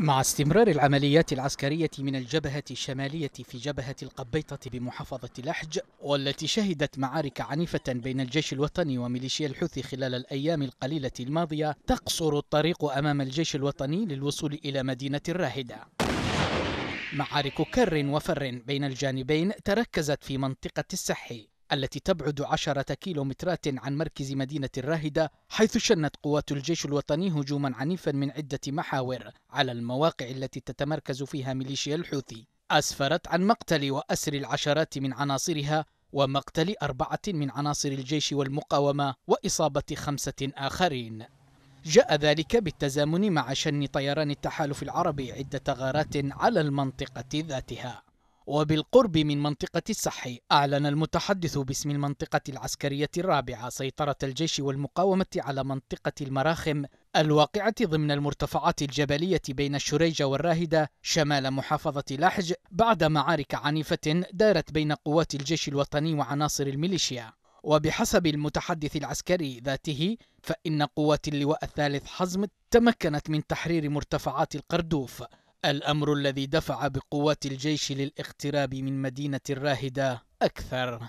مع استمرار العمليات العسكرية من الجبهة الشمالية في جبهة القبيطة بمحافظة لحج والتي شهدت معارك عنيفة بين الجيش الوطني وميليشيا الحوثي خلال الأيام القليلة الماضية تقصر الطريق أمام الجيش الوطني للوصول إلى مدينة الراهدة معارك كر وفر بين الجانبين تركزت في منطقة السحي التي تبعد عشرة كيلومترات عن مركز مدينة الراهدة حيث شنت قوات الجيش الوطني هجوما عنيفا من عدة محاور على المواقع التي تتمركز فيها ميليشيا الحوثي أسفرت عن مقتل وأسر العشرات من عناصرها ومقتل أربعة من عناصر الجيش والمقاومة وإصابة خمسة آخرين جاء ذلك بالتزامن مع شن طيران التحالف العربي عدة غارات على المنطقة ذاتها وبالقرب من منطقة الصحي أعلن المتحدث باسم المنطقة العسكرية الرابعة سيطرة الجيش والمقاومة على منطقة المراخم الواقعة ضمن المرتفعات الجبلية بين الشريجة والراهدة شمال محافظة لحج بعد معارك عنيفة دارت بين قوات الجيش الوطني وعناصر الميليشيا وبحسب المتحدث العسكري ذاته فإن قوات اللواء الثالث حزم تمكنت من تحرير مرتفعات القردوف الأمر الذي دفع بقوات الجيش للاقتراب من مدينة الراهدة أكثر